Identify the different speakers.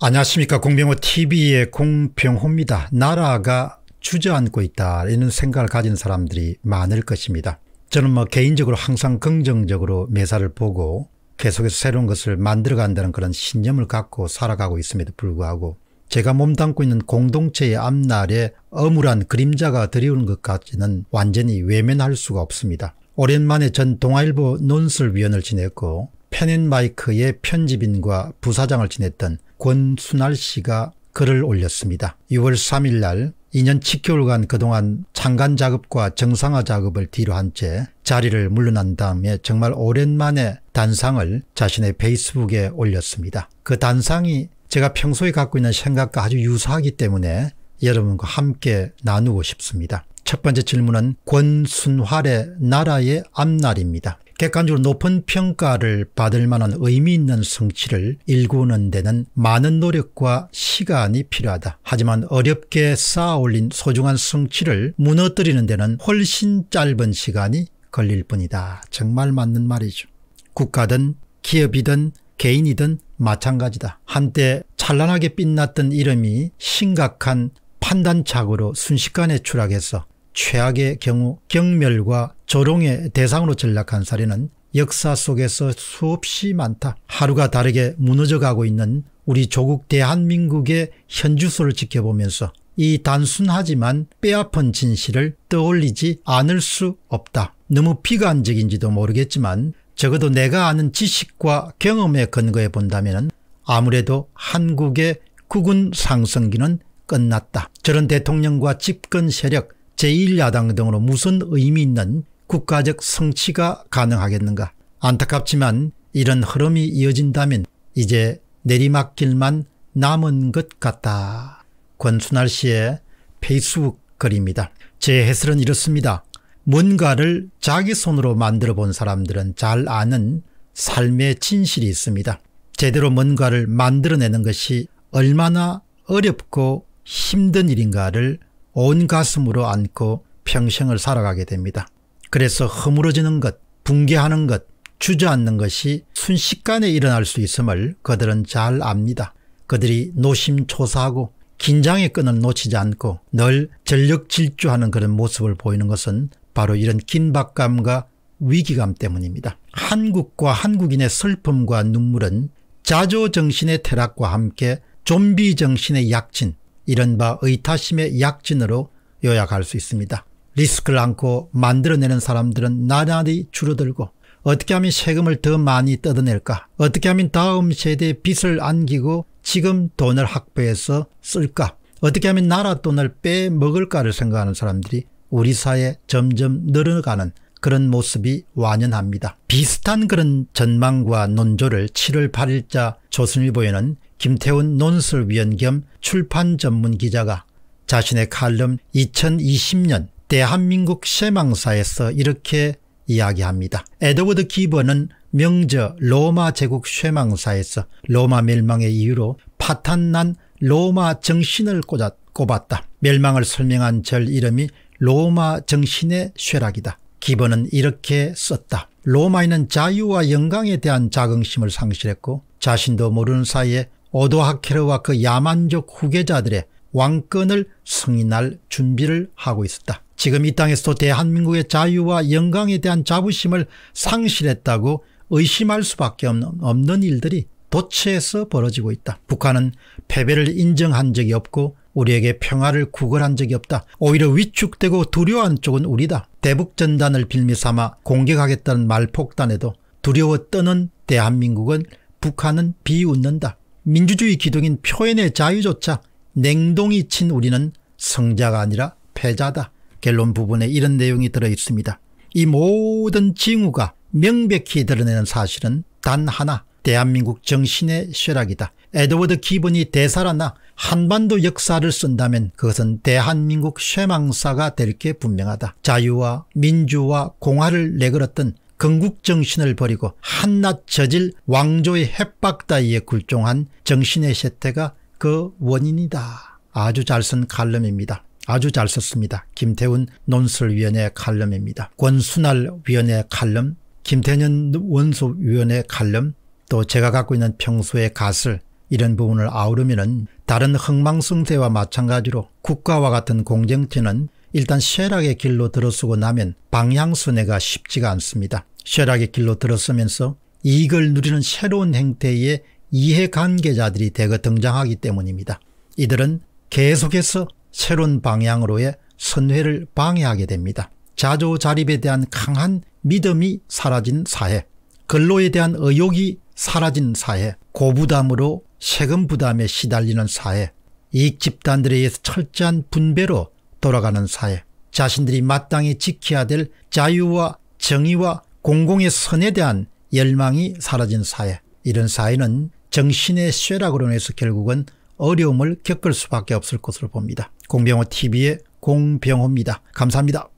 Speaker 1: 안녕하십니까 공병호TV의 공병호입니다. 나라가 주저앉고 있다 이런 생각을 가진 사람들이 많을 것입니다. 저는 뭐 개인적으로 항상 긍정적으로 매사를 보고 계속해서 새로운 것을 만들어간다는 그런 신념을 갖고 살아가고 있음에도 불구하고 제가 몸담고 있는 공동체의 앞날에 어물한 그림자가 드리우는 것 같지는 완전히 외면할 수가 없습니다. 오랜만에 전 동아일보 논술위원을 지냈고 펜앤마이크의 편집인과 부사장을 지냈던 권순알 씨가 글을 올렸습니다. 6월 3일 날 2년 7개월간 그동안 창간 작업과 정상화 작업을 뒤로한 채 자리를 물러난 다음에 정말 오랜만에 단상을 자신의 페이스북에 올렸습니다. 그 단상이 제가 평소에 갖고 있는 생각과 아주 유사하기 때문에 여러분과 함께 나누고 싶습니다. 첫 번째 질문은 권순활의 나라의 앞날입니다. 객관적으로 높은 평가를 받을 만한 의미 있는 성취를 일구는 데는 많은 노력과 시간이 필요하다. 하지만 어렵게 쌓아올린 소중한 성취를 무너뜨리는 데는 훨씬 짧은 시간이 걸릴 뿐이다. 정말 맞는 말이죠. 국가든 기업이든 개인이든 마찬가지다. 한때 찬란하게 빛났던 이름이 심각한 판단착으로 순식간에 추락해서 최악의 경우 경멸과 조롱의 대상으로 전락한 사례는 역사 속에서 수없이 많다. 하루가 다르게 무너져가고 있는 우리 조국 대한민국의 현주소를 지켜보면서 이 단순하지만 빼앗은 진실을 떠올리지 않을 수 없다. 너무 비관적인지도 모르겠지만 적어도 내가 아는 지식과 경험에 근거해 본다면 아무래도 한국의 국군 상승기는 끝났다. 저런 대통령과 집권 세력 제1야당 등으로 무슨 의미 있는 국가적 성취가 가능하겠는가. 안타깝지만 이런 흐름이 이어진다면 이제 내리막길만 남은 것 같다. 권순할 씨의 페이스북 글입니다. 제 해설은 이렇습니다. 뭔가를 자기 손으로 만들어 본 사람들은 잘 아는 삶의 진실이 있습니다. 제대로 뭔가를 만들어내는 것이 얼마나 어렵고 힘든 일인가를 온 가슴으로 안고 평생을 살아가게 됩니다. 그래서 허물어지는 것, 붕괴하는 것, 주저앉는 것이 순식간에 일어날 수 있음을 그들은 잘 압니다. 그들이 노심초사하고 긴장의 끈을 놓치지 않고 늘 전력 질주하는 그런 모습을 보이는 것은 바로 이런 긴박감과 위기감 때문입니다. 한국과 한국인의 슬픔과 눈물은 자조 정신의 퇴락과 함께 좀비 정신의 약진, 이른바 의타심의 약진으로 요약할 수 있습니다. 리스크를 안고 만들어내는 사람들은 나날이 줄어들고 어떻게 하면 세금을 더 많이 뜯어낼까 어떻게 하면 다음 세대에 빚을 안기고 지금 돈을 확보해서 쓸까 어떻게 하면 나라 돈을 빼먹을까를 생각하는 사람들이 우리 사회에 점점 늘어가는 그런 모습이 완연합니다. 비슷한 그런 전망과 논조를 7월 8일자 조선일보에는 김태훈 논설위원 겸 출판 전문 기자가 자신의 칼럼 2020년 대한민국 쇠망사에서 이렇게 이야기합니다. 에드워드 기버는 명저 로마 제국 쇠망사에서 로마 멸망의 이유로 파탄난 로마 정신을 꼽았다. 멸망을 설명한 절 이름이 로마 정신의 쇠락이다. 기번은 이렇게 썼다. 로마인은 자유와 영광에 대한 자긍심을 상실했고 자신도 모르는 사이에 오도하케르와 그 야만족 후계자들의 왕권을 승인할 준비를 하고 있었다. 지금 이 땅에서도 대한민국의 자유와 영광에 대한 자부심을 상실했다고 의심할 수밖에 없는 일들이 도체에서 벌어지고 있다. 북한은 패배를 인정한 적이 없고 우리에게 평화를 구걸한 적이 없다. 오히려 위축되고 두려워한 쪽은 우리다. 대북전단을 빌미삼아 공격하겠다는 말폭탄에도 두려워 떠는 대한민국은 북한은 비웃는다. 민주주의 기둥인 표현의 자유조차 냉동이 친 우리는 성자가 아니라 패자다. 결론 부분에 이런 내용이 들어있습니다. 이 모든 징후가 명백히 드러내는 사실은 단 하나 대한민국 정신의 쇠락이다. 에드워드 기본이 대사라나 한반도 역사를 쓴다면 그것은 대한민국 쇠망사가 될 게 분명하다. 자유와 민주와 공화를 내걸었던 건국정신을 버리고 한낱 저질 왕조의 햇박 따위에 굴종한 정신의 쇠퇴가그 원인이다. 아주 잘 쓴 칼럼입니다. 아주 잘 썼습니다. 김태훈 논술위원회 칼럼입니다. 권순할 위원회 칼럼, 김태년 원소위원회 칼럼, 또 제가 갖고 있는 평소의 가을 이런 부분을 아우르면 다른 흥망성쇠와 마찬가지로 국가와 같은 공정체는 일단 쇠락의 길로 들어서고 나면 방향순회가 쉽지가 않습니다. 쇠락의 길로 들어서면서 이익을 누리는 새로운 행태의 이해관계자들이 대거 등장하기 때문입니다. 이들은 계속해서 새로운 방향으로의 선회를 방해하게 됩니다. 자조자립에 대한 강한 믿음이 사라진 사회, 근로에 대한 의욕이 사라진 사회 고부담으로 세금 부담에 시달리는 사회 이익 집단들에 의해서 철저한 분배로 돌아가는 사회 자신들이 마땅히 지켜야 될 자유와 정의와 공공의 선에 대한 열망이 사라진 사회 이런 사회는 정신의 쇠락으로 인해서 결국은 어려움을 겪을 수밖에 없을 것으로 봅니다. 공병호 TV의 공병호입니다. 감사합니다.